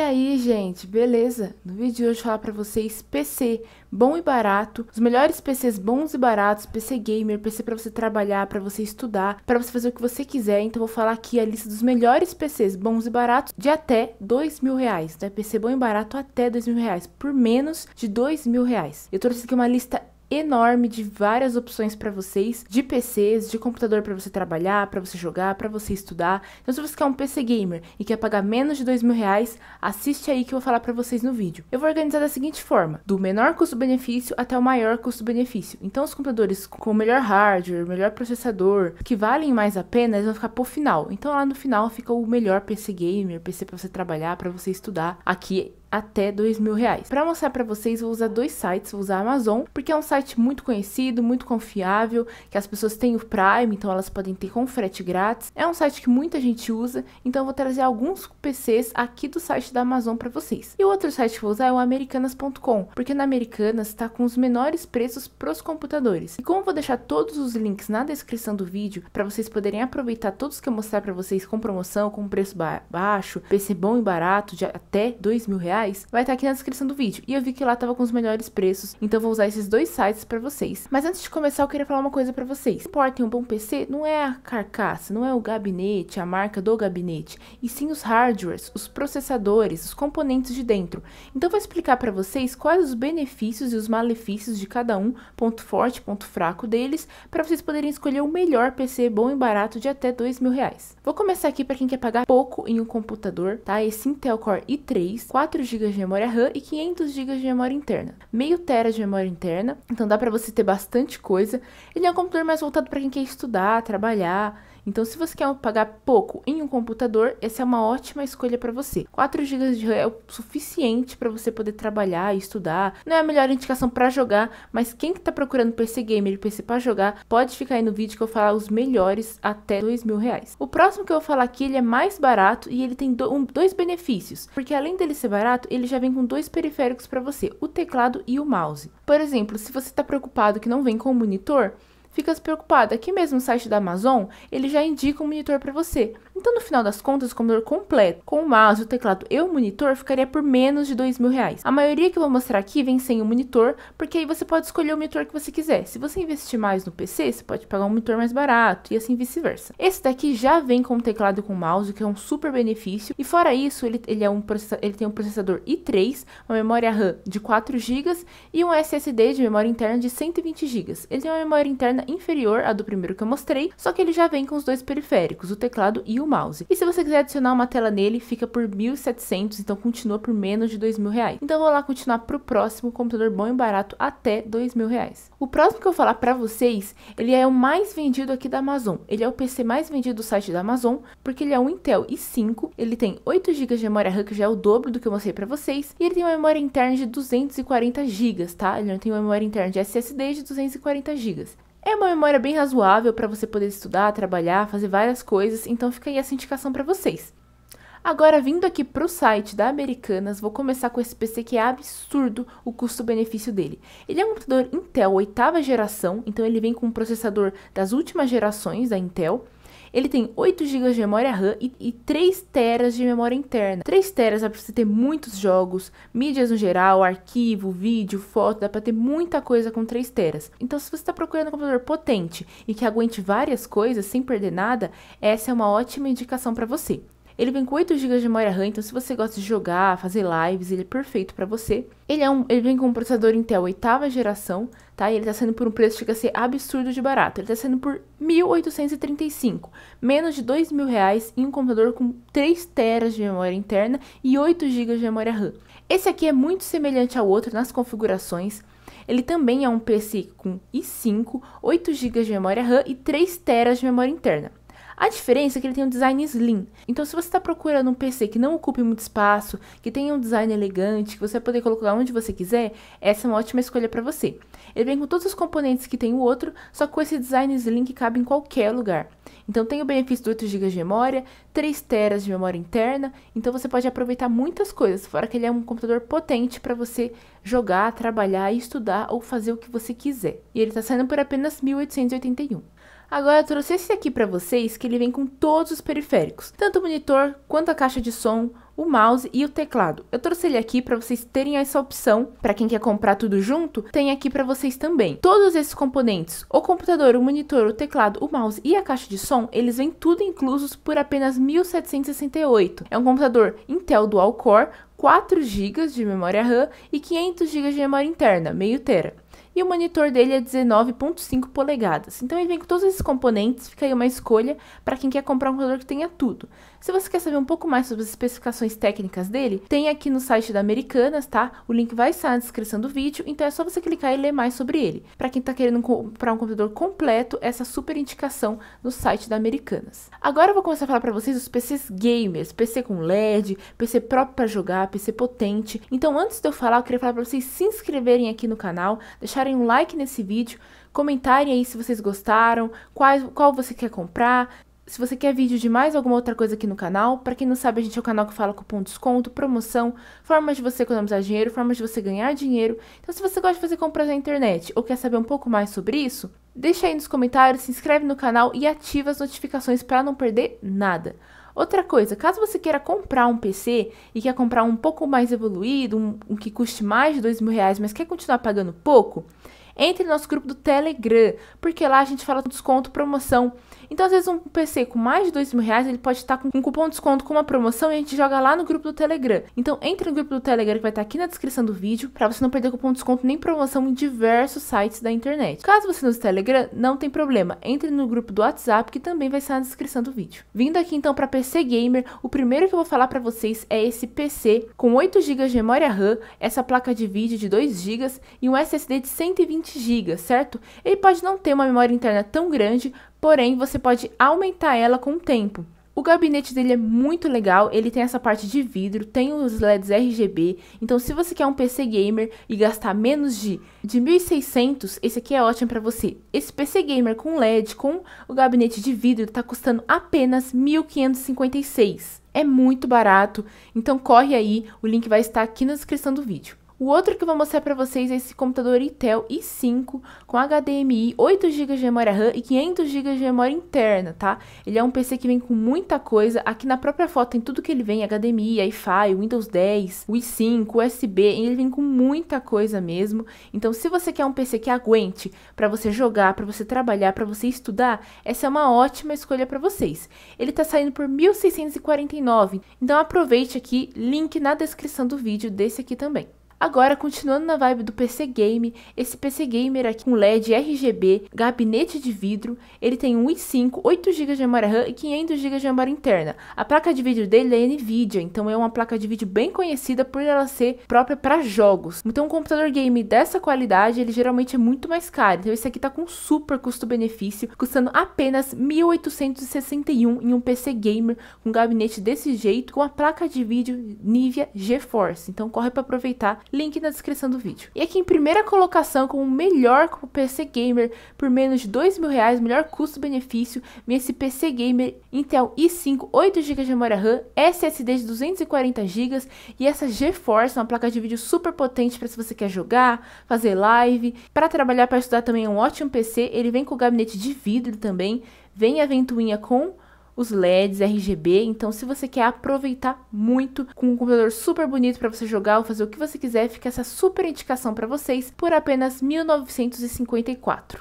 E aí, gente, beleza? No vídeo de hoje eu vou falar pra vocês PC bom e barato, os melhores PCs bons e baratos, PC gamer, PC para você trabalhar, para você estudar, para você fazer o que você quiser. Então vou falar aqui a lista dos melhores PCs bons e baratos de até dois mil reais, né? PC bom e barato até dois mil reais, por menos de dois mil reais. Eu trouxe aqui uma lista enorme de várias opções para vocês, de PCs, de computador para você trabalhar, para você jogar, para você estudar. Então, se você quer um PC gamer e quer pagar menos de dois mil reais, assiste aí que eu vou falar para vocês no vídeo. Eu vou organizar da seguinte forma: do menor custo-benefício até o maior custo-benefício. Então, os computadores com melhor hardware, melhor processador, que valem mais a pena, eles vão ficar pro final. Então, lá no final fica o melhor PC gamer, PC para você trabalhar, para você estudar. Aqui até dois mil reais. Para mostrar para vocês, vou usar dois sites, vou usar a Amazon, porque é um site muito conhecido, muito confiável, que as pessoas têm o Prime, então elas podem ter com frete grátis. É um site que muita gente usa, então eu vou trazer alguns PCs aqui do site da Amazon para vocês. E o outro site que vou usar é o americanas.com, porque na Americanas está com os menores preços para os computadores. E como eu vou deixar todos os links na descrição do vídeo, para vocês poderem aproveitar todos que eu mostrar para vocês com promoção, com preço ba baixo, PC bom e barato, de até dois mil reais, reais, vai estar aqui na descrição do vídeo. E eu vi que lá tava com os melhores preços, então vou usar esses dois sites para vocês. Mas antes de começar, eu queria falar uma coisa para vocês. em um bom PC não é a carcaça, não é o gabinete, a marca do gabinete, e sim os hardwares, os processadores, os componentes de dentro. Então vou explicar para vocês quais os benefícios e os malefícios de cada um, ponto forte, ponto fraco deles, para vocês poderem escolher o melhor PC bom e barato de até dois mil reais. Vou começar aqui para quem quer pagar pouco em um computador, tá? Esse Intel Core i3, 4 GB de memória RAM e 500 GB de memória interna. Meio tera de memória interna, então dá para você ter bastante coisa. Ele é um computador mais voltado para quem quer estudar, trabalhar, então, se você quer pagar pouco em um computador, essa é uma ótima escolha para você. 4 GB de RAM é o suficiente para você poder trabalhar e estudar. Não é a melhor indicação para jogar, mas quem está procurando PC gamer e PC para jogar, pode ficar aí no vídeo que eu falar os melhores até dois mil reais. O próximo que eu vou falar aqui, ele é mais barato e ele tem do, um, dois benefícios, porque além dele ser barato, ele já vem com dois periféricos para você, o teclado e o mouse. Por exemplo, se você está preocupado que não vem com o monitor, Fica se preocupada, aqui mesmo no site da Amazon, ele já indica um monitor para você. Então, no final das contas, o computador completo, com o mouse, o teclado e o monitor, ficaria por menos de dois mil reais. A maioria que eu vou mostrar aqui vem sem o monitor, porque aí você pode escolher o monitor que você quiser. Se você investir mais no PC, você pode pagar um monitor mais barato e assim vice-versa. Esse daqui já vem com o teclado e com o mouse, o que é um super benefício. E fora isso, ele, ele, é um ele tem um processador i3, uma memória RAM de 4 GB e um SSD de memória interna de 120 GB. Ele tem uma memória interna inferior à do primeiro que eu mostrei, só que ele já vem com os dois periféricos, o teclado e o mouse. E se você quiser adicionar uma tela nele, fica por 1.700, então continua por menos de 2.000 reais. Então vou lá continuar para o próximo computador bom e barato até 2.000 reais. O próximo que eu vou falar para vocês, ele é o mais vendido aqui da Amazon. Ele é o PC mais vendido do site da Amazon, porque ele é um Intel i5, ele tem 8 GB de memória RAM, que já é o dobro do que eu mostrei para vocês, e ele tem uma memória interna de 240 GB, tá? Ele não tem uma memória interna de SSD de 240 GB. É uma memória bem razoável para você poder estudar, trabalhar, fazer várias coisas, então fica aí essa indicação para vocês. Agora, vindo aqui para o site da Americanas, vou começar com esse PC que é absurdo o custo-benefício dele. Ele é um computador Intel oitava geração, então ele vem com um processador das últimas gerações da Intel, ele tem 8 GB de memória RAM e, e 3 TB de memória interna. 3 TB dá pra você ter muitos jogos, mídias no geral, arquivo, vídeo, foto, dá pra ter muita coisa com 3 TB. Então, se você está procurando um computador potente e que aguente várias coisas sem perder nada, essa é uma ótima indicação para você. Ele vem com 8 GB de memória RAM, então se você gosta de jogar, fazer lives, ele é perfeito para você. Ele, é um, ele vem com um processador Intel oitava geração, tá? E ele tá saindo por um preço que chega a ser absurdo de barato. Ele tá saindo por 1.835, menos de dois mil reais em um computador com 3 teras de memória interna e 8 GB de memória RAM. Esse aqui é muito semelhante ao outro nas configurações, ele também é um PC com i5, 8 GB de memória RAM e 3 TB de memória interna. A diferença é que ele tem um design slim. Então, se você está procurando um PC que não ocupe muito espaço, que tenha um design elegante, que você vai poder colocar onde você quiser, essa é uma ótima escolha para você. Ele vem com todos os componentes que tem o outro, só com esse design slim que cabe em qualquer lugar. Então, tem o benefício de 8 GB de memória, 3 TB de memória interna, então você pode aproveitar muitas coisas, fora que ele é um computador potente para você jogar, trabalhar, estudar ou fazer o que você quiser. E ele está saindo por apenas 1881. Agora eu trouxe esse aqui para vocês, que ele vem com todos os periféricos, tanto o monitor quanto a caixa de som, o mouse e o teclado. Eu trouxe ele aqui para vocês terem essa opção. Para quem quer comprar tudo junto, tem aqui para vocês também. Todos esses componentes, o computador, o monitor, o teclado, o mouse e a caixa de som, eles vêm tudo inclusos por apenas 1768. É um computador Intel dual core, 4 GB de memória RAM e 500 GB de memória interna, meio tera e o monitor dele é 19.5 polegadas. Então ele vem com todos esses componentes, fica aí uma escolha para quem quer comprar um computador que tenha tudo. Se você quer saber um pouco mais sobre as especificações técnicas dele, tem aqui no site da Americanas, tá? O link vai estar na descrição do vídeo, então é só você clicar e ler mais sobre ele. Para quem está querendo comprar um computador completo, essa super indicação no site da Americanas. Agora eu vou começar a falar para vocês os PCs gamers, PC com LED, PC próprio para jogar, PC potente. Então antes de eu falar, eu queria falar para vocês se inscreverem aqui no canal, deixarem um like nesse vídeo, comentarem aí se vocês gostaram, qual você quer comprar, se você quer vídeo de mais alguma outra coisa aqui no canal, para quem não sabe, a gente é o canal que fala cupom desconto, promoção, formas de você economizar dinheiro, formas de você ganhar dinheiro. Então se você gosta de fazer compras na internet ou quer saber um pouco mais sobre isso, deixa aí nos comentários, se inscreve no canal e ativa as notificações para não perder nada. Outra coisa, caso você queira comprar um PC e quer comprar um pouco mais evoluído, um, um que custe mais de dois mil reais, mas quer continuar pagando pouco, entre no nosso grupo do Telegram, porque lá a gente fala desconto, promoção, então, às vezes, um PC com mais de dois mil reais, ele pode estar com um cupom de desconto com uma promoção e a gente joga lá no grupo do Telegram. Então, entre no grupo do Telegram que vai estar aqui na descrição do vídeo, para você não perder cupom de desconto nem promoção em diversos sites da internet. Caso você não use Telegram, não tem problema, entre no grupo do WhatsApp, que também vai estar na descrição do vídeo. Vindo aqui então para PC Gamer, o primeiro que eu vou falar para vocês é esse PC com 8 GB de memória RAM, essa placa de vídeo de 2 GB e um SSD de 120 GB, certo? Ele pode não ter uma memória interna tão grande, porém você pode aumentar ela com o tempo. O gabinete dele é muito legal, ele tem essa parte de vidro, tem os LEDs RGB, então se você quer um PC gamer e gastar menos de, de 1.600, esse aqui é ótimo para você. Esse PC gamer com LED, com o gabinete de vidro, está custando apenas 1.556. É muito barato, então corre aí, o link vai estar aqui na descrição do vídeo. O outro que eu vou mostrar para vocês é esse computador Intel i5 com HDMI, 8 GB de memória RAM e 500 GB de memória interna, tá? Ele é um PC que vem com muita coisa. Aqui na própria foto tem tudo que ele vem, HDMI, Wi-Fi, Windows 10, o i5, USB, ele vem com muita coisa mesmo. Então, se você quer um PC que aguente para você jogar, para você trabalhar, para você estudar, essa é uma ótima escolha para vocês. Ele tá saindo por 1649. Então, aproveite aqui, link na descrição do vídeo desse aqui também. Agora, continuando na vibe do PC Game, esse PC Gamer aqui com LED RGB, gabinete de vidro, ele tem um i5, 8 GB de memória RAM e 500 GB de memória interna. A placa de vídeo dele é NVIDIA, então é uma placa de vídeo bem conhecida por ela ser própria para jogos. Então um computador game dessa qualidade, ele geralmente é muito mais caro. Então esse aqui tá com super custo-benefício, custando apenas 1861 em um PC Gamer com gabinete desse jeito, com a placa de vídeo NVIDIA GeForce. Então corre para aproveitar link na descrição do vídeo. E aqui em primeira colocação, como o melhor como PC Gamer, por menos de 2 mil reais, melhor custo-benefício, vem esse PC Gamer Intel i5, 8 GB de memória RAM, SSD de 240 GB e essa GeForce, uma placa de vídeo super potente para se você quer jogar, fazer live, para trabalhar, para estudar também é um ótimo PC, ele vem com gabinete de vidro também, vem a ventoinha com os LEDs RGB, então se você quer aproveitar muito com um computador super bonito para você jogar ou fazer o que você quiser, fica essa super indicação para vocês por apenas 1954.